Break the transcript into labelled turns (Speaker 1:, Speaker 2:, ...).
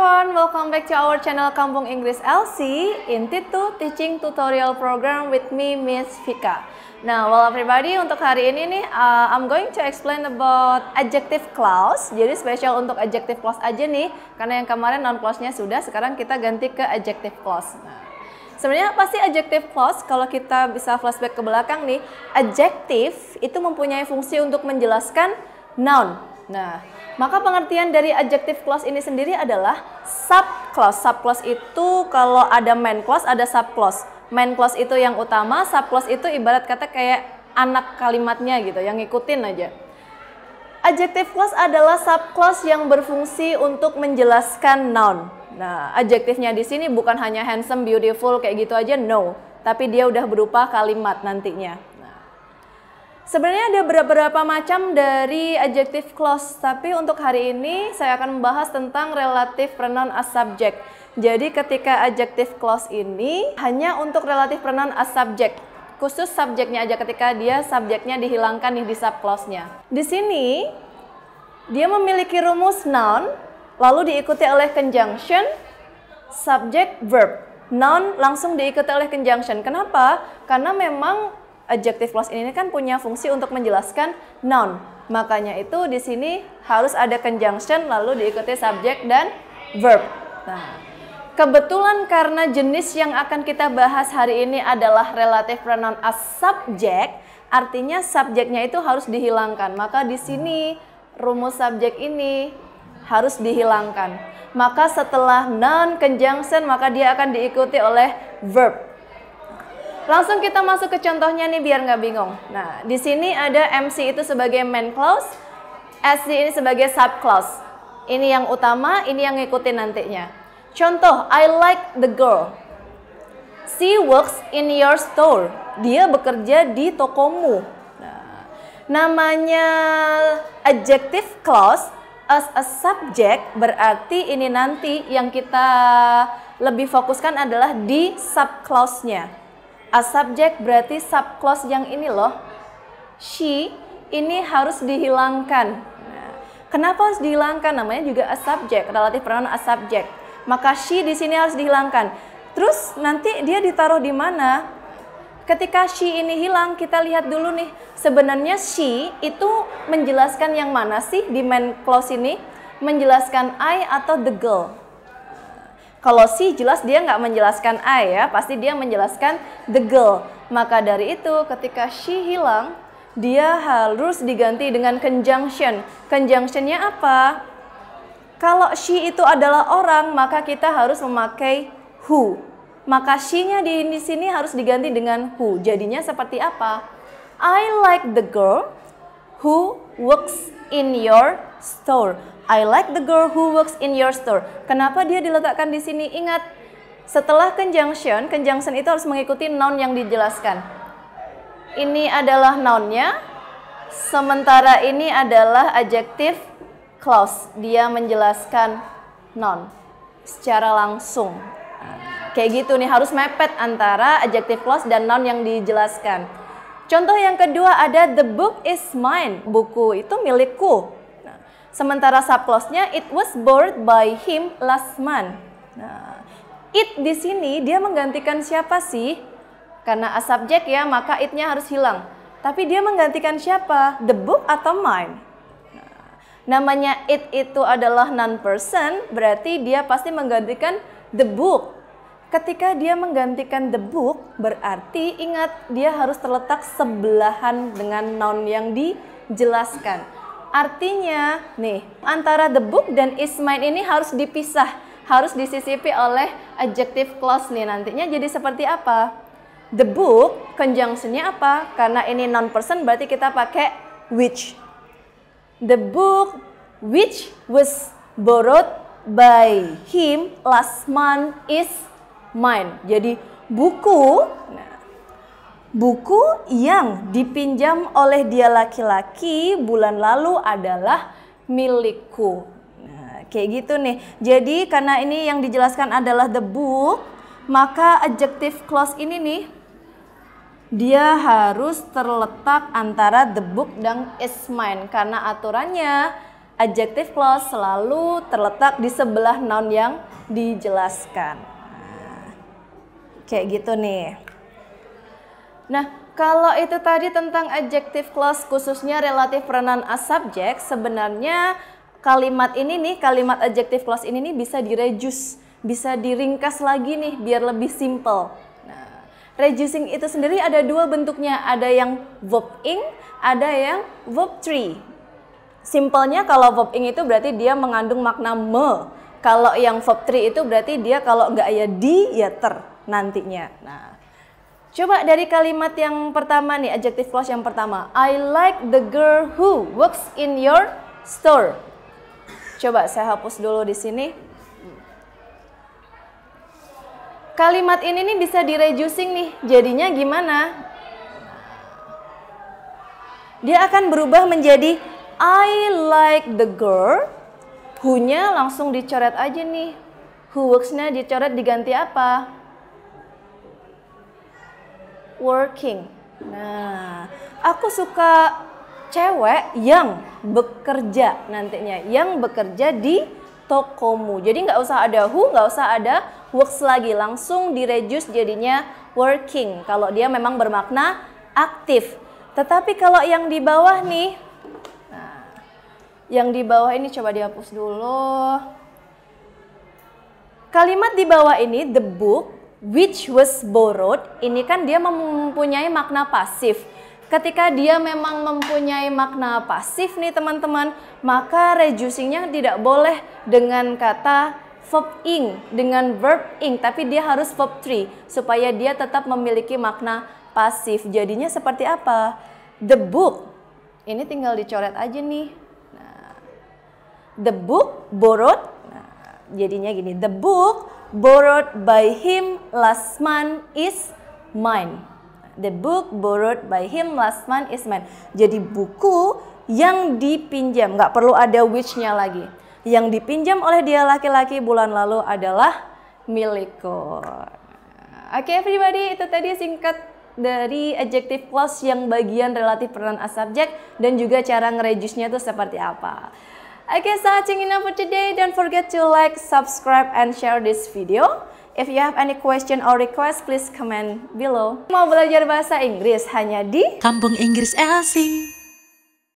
Speaker 1: everyone, welcome back to our channel Kampung Inggris LC in Titu Teaching Tutorial Program with me, Miss Vika. Nah, well everybody, untuk hari ini nih, uh, I'm going to explain about adjective clause. Jadi spesial untuk adjective clause aja nih, karena yang kemarin non clause-nya sudah, sekarang kita ganti ke adjective clause. Nah, Sebenarnya pasti adjective clause kalau kita bisa flashback ke belakang nih, adjective itu mempunyai fungsi untuk menjelaskan noun Nah, maka pengertian dari adjective clause ini sendiri adalah sub clause. Sub clause itu kalau ada main clause, ada sub clause. Main clause itu yang utama, sub clause itu ibarat kata kayak anak kalimatnya gitu, yang ngikutin aja. Adjective clause adalah sub clause yang berfungsi untuk menjelaskan noun. Nah, adjektifnya di sini bukan hanya handsome, beautiful kayak gitu aja, no, tapi dia udah berupa kalimat nantinya. Sebenarnya ada beberapa macam dari adjective clause, tapi untuk hari ini saya akan membahas tentang relative pronoun as subject. Jadi ketika adjective clause ini hanya untuk relative pronoun as subject, khusus subjeknya aja ketika dia subjeknya dihilangkan nih di sub clause-nya. Di sini dia memiliki rumus noun, lalu diikuti oleh conjunction, subject, verb. Noun langsung diikuti oleh conjunction. Kenapa? Karena memang adjective clause ini kan punya fungsi untuk menjelaskan noun. Makanya itu di sini harus ada conjunction lalu diikuti subjek dan verb. Nah, kebetulan karena jenis yang akan kita bahas hari ini adalah relative pronoun as subject, artinya subjeknya itu harus dihilangkan. Maka di sini rumus subjek ini harus dihilangkan. Maka setelah non conjunction maka dia akan diikuti oleh verb. Langsung kita masuk ke contohnya nih biar nggak bingung. Nah, di sini ada MC itu sebagai main clause, SD ini sebagai sub clause. Ini yang utama, ini yang ngikutin nantinya. Contoh, I like the girl. She works in your store. Dia bekerja di tokomu. Nah, namanya adjective clause as a subject berarti ini nanti yang kita lebih fokuskan adalah di sub clause-nya. A subject berarti sub clause yang ini loh. She ini harus dihilangkan. Nah, kenapa harus dihilangkan? Namanya juga a subject, relatif pronoun a subject. Maka she di sini harus dihilangkan. Terus nanti dia ditaruh di mana? Ketika she ini hilang, kita lihat dulu nih. Sebenarnya she itu menjelaskan yang mana sih di main clause ini? Menjelaskan I atau the girl? Kalau si jelas dia nggak menjelaskan I ya, pasti dia menjelaskan the girl. Maka dari itu ketika she hilang, dia harus diganti dengan conjunction. Conjunctionnya apa? Kalau she itu adalah orang, maka kita harus memakai who. Maka she-nya di, di sini harus diganti dengan who. Jadinya seperti apa? I like the girl, who works in your store. I like the girl who works in your store. Kenapa dia diletakkan di sini? Ingat, setelah conjunction, conjunction itu harus mengikuti noun yang dijelaskan. Ini adalah nounnya, sementara ini adalah adjektif clause. Dia menjelaskan noun secara langsung. Kayak gitu nih, harus mepet antara adjektif clause dan noun yang dijelaskan. Contoh yang kedua ada the book is mine, buku itu milikku. Nah, sementara subclause-nya it was borrowed by him last month. Nah, it di sini dia menggantikan siapa sih? Karena a subject ya, maka it-nya harus hilang. Tapi dia menggantikan siapa? The book atau mine? Nah, namanya it itu adalah non-person, berarti dia pasti menggantikan the book Ketika dia menggantikan the book, berarti ingat dia harus terletak sebelahan dengan noun yang dijelaskan. Artinya, nih, antara the book dan is mine ini harus dipisah, harus disisipi oleh adjective clause nih nantinya jadi seperti apa? The book, conjunction-nya apa? Karena ini non person berarti kita pakai which. The book which was borrowed by him last month is mind. Jadi buku, nah, buku yang dipinjam oleh dia laki-laki bulan lalu adalah milikku. Nah, kayak gitu nih. Jadi karena ini yang dijelaskan adalah the book, maka adjective clause ini nih dia harus terletak antara the book dan is mine karena aturannya adjective clause selalu terletak di sebelah noun yang dijelaskan. Kayak gitu nih. Nah, kalau itu tadi tentang adjective clause khususnya relative pronoun as subject, sebenarnya kalimat ini nih, kalimat adjective clause ini nih bisa direduce, bisa diringkas lagi nih biar lebih simple. Nah, reducing itu sendiri ada dua bentuknya, ada yang verb ing, ada yang verb tree. Simpelnya kalau verb ing itu berarti dia mengandung makna me. Kalau yang verb tree itu berarti dia kalau nggak ya di ya ter nantinya. Nah, coba dari kalimat yang pertama nih, adjective clause yang pertama. I like the girl who works in your store. Coba saya hapus dulu di sini. Kalimat ini nih bisa direducing nih. Jadinya gimana? Dia akan berubah menjadi I like the girl who-nya langsung dicoret aja nih. Who works-nya dicoret diganti apa? working. Nah, aku suka cewek yang bekerja nantinya, yang bekerja di tokomu. Jadi nggak usah ada who, nggak usah ada works lagi, langsung direduce jadinya working. Kalau dia memang bermakna aktif. Tetapi kalau yang di bawah nih, nah, yang di bawah ini coba dihapus dulu. Kalimat di bawah ini the book which was borrowed ini kan dia mempunyai makna pasif. Ketika dia memang mempunyai makna pasif nih teman-teman, maka reducingnya tidak boleh dengan kata verb ing dengan verb ing, tapi dia harus verb three supaya dia tetap memiliki makna pasif. Jadinya seperti apa? The book. Ini tinggal dicoret aja nih. Nah, the book borrowed. Nah, jadinya gini, the book borrowed by him last month is mine. The book borrowed by him last month is mine. Jadi buku yang dipinjam, nggak perlu ada which-nya lagi. Yang dipinjam oleh dia laki-laki bulan lalu adalah milikku. Oke okay, everybody, itu tadi singkat dari adjective clause yang bagian relatif peran as subject dan juga cara ngerejusnya itu seperti apa. Okay, so hatching enough for today. Don't forget to like, subscribe, and share this video. If you have any question or request, please comment below. Mau belajar bahasa Inggris hanya di Kampung Inggris Elsie.